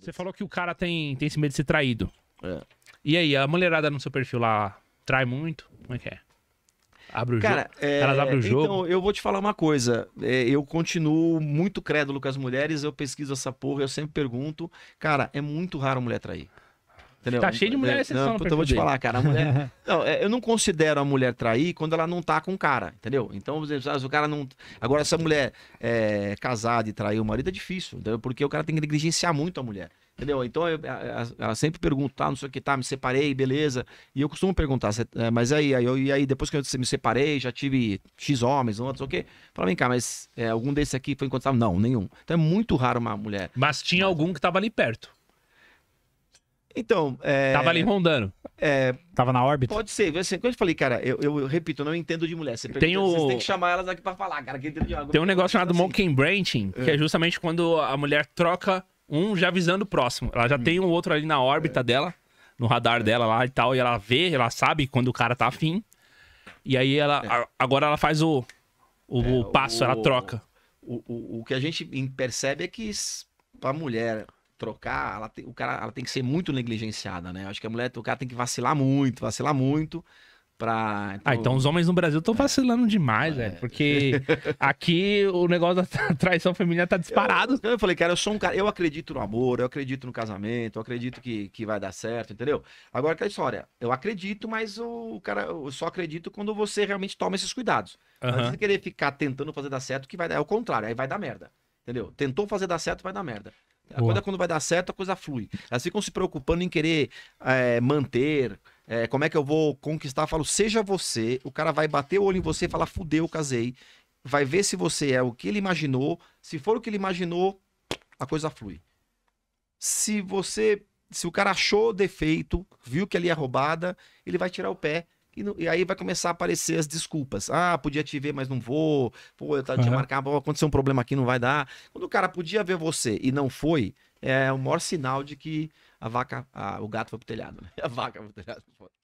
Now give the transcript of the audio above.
Você falou que o cara tem, tem esse medo de ser traído. É. E aí, a mulherada no seu perfil lá trai muito? Como é que é? Abre o cara, jogo. É... Elas abrem o jogo. Então, eu vou te falar uma coisa. É, eu continuo muito crédulo com as mulheres, eu pesquiso essa porra, eu sempre pergunto. Cara, é muito raro mulher trair. Entendeu? Tá cheio de mulher exceção é, não, no Eu vou te falar, cara. mulher. não, é, eu não considero a mulher trair quando ela não tá com o cara, entendeu? Então, o cara não. Agora, se a mulher é casada e trair o marido é difícil, entendeu? porque o cara tem que negligenciar muito a mulher. Entendeu? Então eu, ela sempre pergunta, tá, não sei o que, tá, me separei, beleza. E eu costumo perguntar, é, mas aí, aí, eu, e aí depois que eu me separei, já tive X homens, sei o quê? Fala, vem cá, mas é, algum desses aqui foi encontrado? Não, nenhum. Então é muito raro uma mulher. Mas tinha algum que tava ali perto. Então. É... Tava ali rondando. É... Tava na órbita? Pode ser. Assim, quando eu falei, cara, eu, eu repito, eu não entendo de mulher. Você tem o... Vocês têm que chamar elas aqui pra falar, cara. Que de Tem um negócio chamado assim. Monkey Branching, que é. é justamente quando a mulher troca um já avisando o próximo. Ela já hum. tem um outro ali na órbita é. dela, no radar dela lá e tal. E ela vê, ela sabe quando o cara tá afim. E aí ela. É. A, agora ela faz o, o, é, o passo, o... ela troca. O, o, o que a gente percebe é que a mulher trocar, ela tem, o cara, ela tem que ser muito negligenciada, né? acho que a mulher, o cara tem que vacilar muito, vacilar muito. Pra, ah, então... Ah, então os homens no Brasil estão é. vacilando demais, velho. É. Porque aqui o negócio da traição feminina tá disparado. Eu, eu, falei, cara, eu sou um cara. Eu acredito no amor, eu acredito no casamento, eu acredito que, que vai dar certo, entendeu? Agora, a história, eu acredito, mas o cara, eu só acredito quando você realmente toma esses cuidados. Uhum. Não você querer ficar tentando fazer dar certo, que vai dar. É o contrário, aí vai dar merda. Entendeu? Tentou fazer dar certo, vai dar merda. A coisa quando vai dar certo, a coisa flui. Elas ficam se preocupando em querer é, manter, é, como é que eu vou conquistar? Eu falo, seja você, o cara vai bater o olho em você e falar, fudeu, casei. Vai ver se você é o que ele imaginou. Se for o que ele imaginou, a coisa flui. Se você. Se o cara achou defeito, viu que ali é roubada, ele vai tirar o pé. E, e, aí vai começar a aparecer as desculpas. Ah, podia te ver, mas não vou. Pô, eu tava, uhum. marcado, aconteceu um problema aqui, não vai dar. Quando o cara podia ver você e não foi, é o maior sinal de que a vaca, a, o gato foi pro telhado, né? A vaca foi pro telhado.